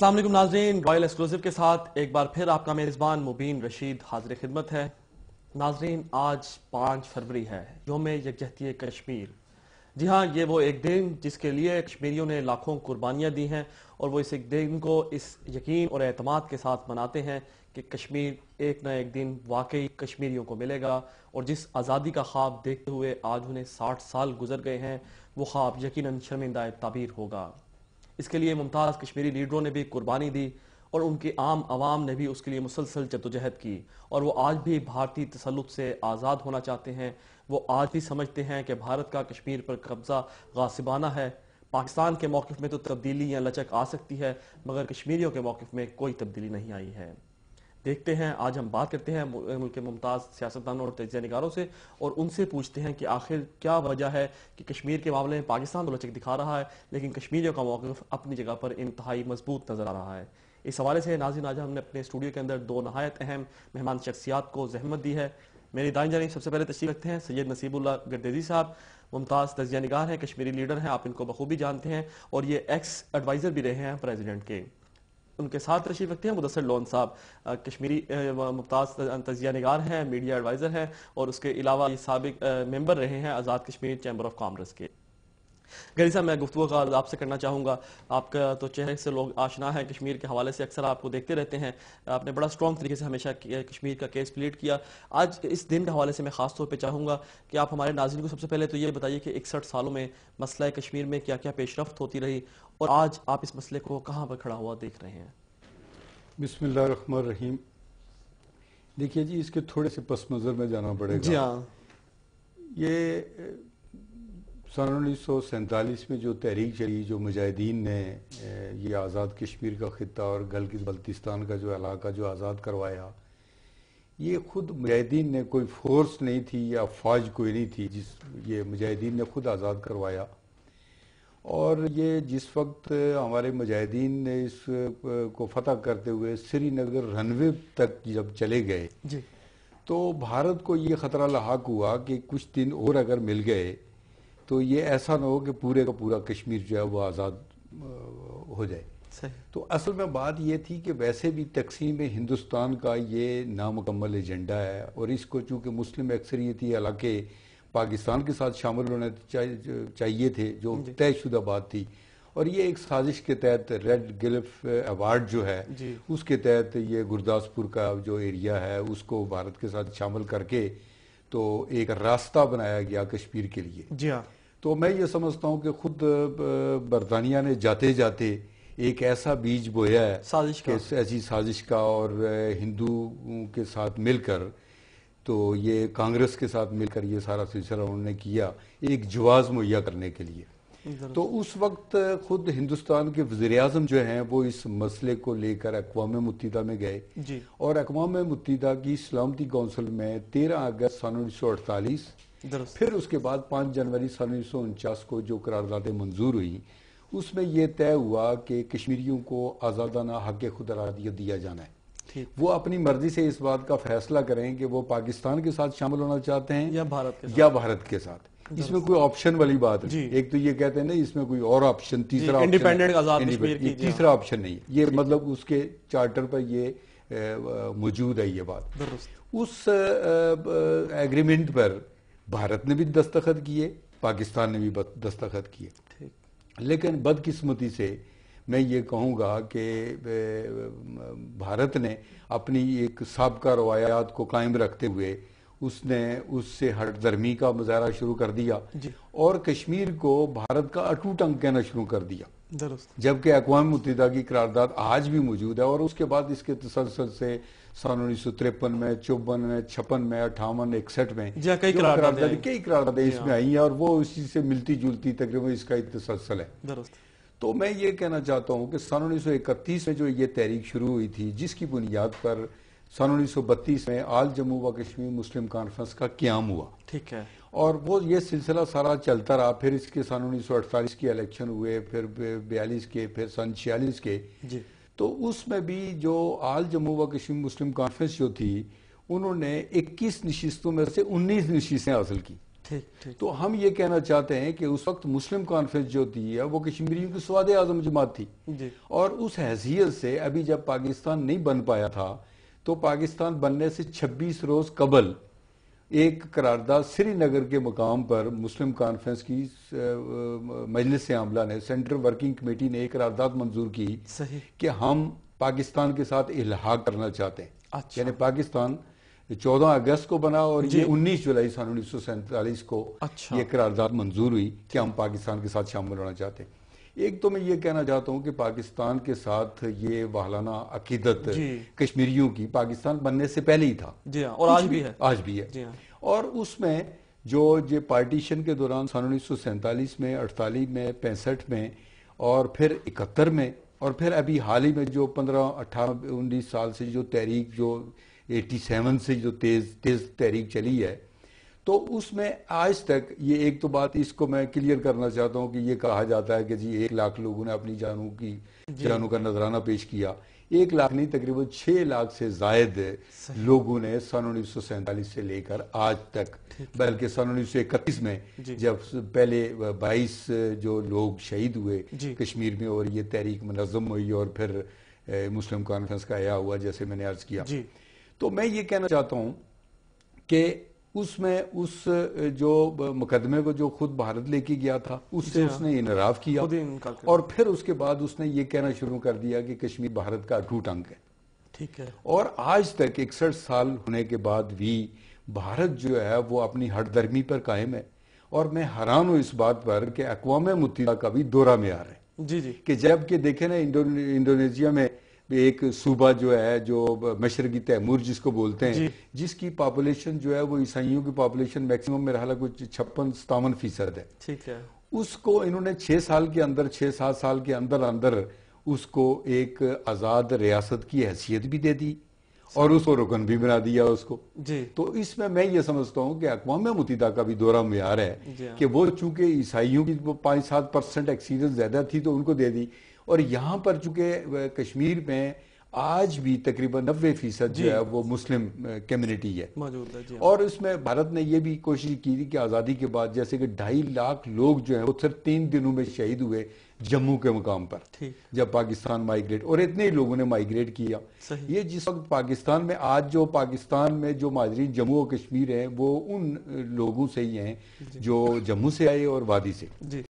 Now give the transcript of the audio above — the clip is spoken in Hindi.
असलम नाजरीन रॉयल एक्सक्लूसिव के साथ एक बार फिर आपका मेज़बान मुबीन रशीद हाजिर खिदमत है नाजरीन आज पाँच फरवरी है योम यकजहती कश्मीर जी हाँ ये वो एक दिन जिसके लिए कश्मीरियों ने लाखों कुर्बानियाँ दी हैं और वो इस एक दिन को इस यकीन और अहतमाद के साथ मनाते हैं कि कश्मीर एक न एक दिन वाकई कश्मीरियों को मिलेगा और जिस आज़ादी का ख्वाब देखते हुए आज उन्हें साठ साल गुजर गए हैं वो ख्वाब यकीन शर्मिंदा ताबीर होगा इसके लिए मुमताज़ कश्मीरी लीडरों ने भी कुर्बानी दी और उनकी आम आवाम ने भी उसके लिए मुसलसल जदोजहद की और वो आज भी भारतीय तसलुत से आज़ाद होना चाहते हैं वो आज भी समझते हैं कि भारत का कश्मीर पर कब्ज़ा गासिबाना है पाकिस्तान के मौक़ में तो तब्दीली या लचक आ सकती है मगर कश्मीरियों के मौक़ में कोई तब्दीली नहीं आई है देखते हैं आज हम बात करते हैं मुल्क के मुमताज़ सियासतदानों और तजिया निगारों से और उनसे पूछते हैं कि आखिर क्या वजह है कि कश्मीर के मामले में पाकिस्तान लचक दिखा रहा है लेकिन कश्मीरियों का मौक़ अपनी जगह पर इंतहाई मजबूत नज़र आ रहा है इस हवाले से नाजिन आज हमने अपने स्टूडियो के अंदर दो नहायत अहम मेहमान शख्सियात को जहमत दी है मेरी दाएं जानी सबसे पहले तशरीफ रखते हैं सैयद नसीबुल्ला गर्देजी साहब मुमताज़ तजिया निगार हैं कश्मीरी लीडर हैं आप इनको बखूबी जानते हैं और ये एक्स एडवाइज़र भी रहे हैं प्रेजिडेंट के उनके साथ रशीद रखते हैं मुदसर लोन साहब कश्मीरी मुमताज़ तजिया नगार हैं मीडिया एडवाइज़र हैं और उसके अलावा ये सबक मेम्बर रहे हैं Azad Kashmir chamber of commerce के गरी साहब मैं गुफ्तु का आपसे करना चाहूँगा आपका तो चेहरे से लोग आशना है कश्मीर के हवाले से अक्सर आपको देखते रहते हैं आपने बड़ा स्ट्रॉन्ग तरीके से हमेशा कश्मीर का केस प्लीट किया आज इस दिन के हवाले से मैं खास तौर पर चाहूँगा कि आप हमारे नाजिन को सबसे पहले तो ये बताइए कि इकसठ सालों में मसला कश्मीर में क्या क्या पेशरफ होती रही और आज आप इस मसले को कहाँ पर खड़ा हुआ देख रहे हैं बिसमीम देखिए जी इसके थोड़े से पस मंज़र में जाना पड़ेगा जी हाँ ये सन उन्नीस में जो तहरीक चली जो मुजाहिदीन ने ये आज़ाद कश्मीर का खत्ता और गलगित बल्तिस्तान का जो इलाका जो आज़ाद करवाया ये खुद मुजाहिदीन ने कोई फोर्स नहीं थी या फौज कोई नहीं थी जिस ये मुजाहिदीन ने खुद आज़ाद करवाया और ये जिस वक्त हमारे मुजाहिदीन ने इस को फतह करते हुए श्रीनगर रनवे तक जब चले गए तो भारत को ये ख़तरा लाक हुआ कि कुछ दिन और अगर मिल गए तो ये ऐसा ना हो कि पूरे का पूरा कश्मीर जो है वो आज़ाद हो जाए तो असल में बात यह थी कि वैसे भी तकसीम हिंदुस्तान का ये नामुकम्मल एजेंडा है और इसको चूंकि मुस्लिम अक्सरियत इलाके पाकिस्तान के साथ शामिल होने चाहिए थे जो तयशुदा बात थी और ये एक साजिश के तहत रेड गिल्फ अवार्ड जो है उसके तहत ये गुरदासपुर का जो एरिया है उसको भारत के साथ शामिल करके तो एक रास्ता बनाया गया कश्मीर के लिए जी हाँ तो मैं ये समझता हूँ कि खुद बरतानिया ने जाते जाते एक ऐसा बीज बोया है साजिश का ऐसी साजिश का और हिंदू के साथ मिलकर तो ये कांग्रेस के साथ मिलकर ये सारा सिलसिला उन्होंने किया एक जवाज मुहैया करने के लिए तो उस वक्त खुद हिंदुस्तान के वजीर अजम जो हैं वो इस मसले को लेकर अकवाम मतदा में गए और अकवाम मतदा की सलामती कौंसिल में तेरह अगस्त सन उन्नीस सौ अड़तालीस फिर उसके बाद पाँच जनवरी सन उन्नीस सौ उनचास को जो करारदादें मंजूर हुई उसमें यह तय हुआ कि कश्मीरियों को आज़ादाना हक खुदरादियत दिया जाना है वो अपनी मर्जी से इस बात का फैसला करें कि वो पाकिस्तान के साथ शामिल होना चाहते हैं या भारत के साथ या भारत के साथ इसमें कोई ऑप्शन वाली बात नहीं एक तो ये कहते हैं ना इसमें कोई और ऑप्शन तीसरा इंडिपेंडेंट आजाद तीसरा ऑप्शन नहीं ये हाँ। मतलब उसके चार्टर पर ये मौजूद है ये बात उस एग्रीमेंट पर भारत ने भी दस्तखत किए पाकिस्तान ने भी दस्तखत किए लेकिन बदकिस्मती से मैं ये कहूँगा कि भारत ने अपनी एक सबका रवायात को कायम रखते हुए उसने उससे हटदर्मी का मुजाहरा शुरू कर दिया और कश्मीर को भारत का अटूट अंग कहना शुरू कर दिया जबकि अकवा मुतदा की करारदाद आज भी मौजूद है और उसके बाद इसके तसलसल से सन उन्नीस सौ तिरपन में चौवन में छप्पन में अठावन इकसठ में कई करारदाद कई इसमें आई है और वो उसी से मिलती जुलती तकरीबन इसका एक तसलसल है तो मैं ये कहना चाहता हूँ कि सन उन्नीस सौ इकतीस में जो ये तहरीक शुरू हुई थी जिसकी बुनियाद पर सन बत्तीस में आल जम्मू व कश्मीर मुस्लिम कॉन्फ्रेंस का क्याम हुआ ठीक है और वो ये सिलसिला सारा चलता रहा फिर इसके सन 1948 के इलेक्शन हुए फिर बयालीस के फिर सन छियालीस के जी तो उसमें भी जो आल जम्मू व कश्मीर मुस्लिम कॉन्फ्रेंस जो थी उन्होंने 21 नशिस्तों में से 19 नशिस्तें हासिल की ठीक ठीक तो हम ये कहना चाहते हैं कि उस वक्त मुस्लिम कॉन्फ्रेंस जो थी वो कश्मीरियों की स्वाद आजम जमात थी और उस हैसियत से अभी जब पाकिस्तान नहीं बन पाया था तो पाकिस्तान बनने से 26 रोज कबल एक करारदा श्रीनगर के मकाम पर मुस्लिम कॉन्फ्रेंस की मजलिस आमला ने सेंट्रल वर्किंग कमेटी ने एक करारदाद मंजूर की कि हम पाकिस्तान के साथ इलाहाक करना चाहते हैं अच्छा। यानी पाकिस्तान 14 अगस्त को बना और ये 19 जुलाई सन उन्नीस को अच्छा। ये करारदाद मंजूर हुई कि हम पाकिस्तान के साथ शामिल होना चाहते हैं एक तो मैं ये कहना चाहता हूँ कि पाकिस्तान के साथ ये वाहलाना अकीदत कश्मीरियों की पाकिस्तान बनने से पहले ही था जी हाँ और आज भी है आज भी है हाँ। और उसमें जो ये पार्टीशन के दौरान सन उन्नीस में अड़तालीस में पैंसठ में और फिर इकहत्तर में और फिर अभी हाल ही में जो पंद्रह अट्ठारह उन्नीस साल से जो तहरीक जो एटी सेवन से जो तेज तेज तहरीक चली है तो उसमें आज तक ये एक तो बात इसको मैं क्लियर करना चाहता हूँ कि ये कहा जाता है कि जी एक लाख लोगों ने अपनी जानों की जानों का नजराना पेश किया एक लाख नहीं तकरीबन छह लाख से जायद लोगों ने सन उन्नीस सौ सैतालीस से लेकर आज तक बल्कि सन उन्नीस सौ इकतीस में जब पहले बाईस जो लोग शहीद हुए कश्मीर में और ये तहरीक मनजम हुई और फिर मुस्लिम कॉन्फ्रेंस का आया हुआ जैसे मैंने अर्ज किया तो मैं ये कहना चाहता हूँ कि उसमें उस जो मुकदमे को जो खुद भारत लेके गया था उससे हाँ। उसने इनराफ किया और फिर उसके बाद उसने ये कहना शुरू कर दिया कि कश्मीर भारत का अटूट अंग है ठीक है और आज तक इकसठ साल होने के बाद भी भारत जो है वो अपनी हटदर्मी पर कायम है और मैं हैरान हूं इस बात पर कि अकवाम मुतिया का भी दौरा में आ रहे हैं जी जी कि जबकि देखे ना इंडोनेशिया में एक सूबा जो है जो मशरकी तैमूर जिसको बोलते हैं जिसकी पॉपुलेशन जो है वो ईसाइयों की पॉपुलेशन मैक्सिमम मेरा हालांकि कुछ छप्पन सतावन फीसद है ठीक है उसको इन्होंने छह साल के अंदर छह सात साल के अंदर अंदर उसको एक आज़ाद रियासत की हैसियत भी दे दी और उसको रुकन भी बना दिया उसको जी तो इसमें मैं ये समझता हूँ कि अकवाम मुतहदा का भी दौरा मैार है हाँ। कि वो चूंकि ईसाइयों की वो पाँच सात परसेंट एक्सीडेंट ज्यादा थी तो उनको दे दी और यहाँ पर चूंकि कश्मीर में आज भी तकरीबन नब्बे फीसद जो है वो मुस्लिम कम्युनिटी है मौजूद है और इसमें भारत ने ये भी कोशिश की थी कि आज़ादी के बाद जैसे कि ढाई लाख लोग जो है वो सिर्फ तीन दिनों में शहीद हुए जम्मू के मुकाम पर जब पाकिस्तान माइग्रेट और इतने ही लोगों ने माइग्रेट किया ये जिस वक्त पाकिस्तान में आज जो पाकिस्तान में जो माजरी जम्मू और कश्मीर है वो उन लोगों से ही हैं जो जम्मू से आए और वादी से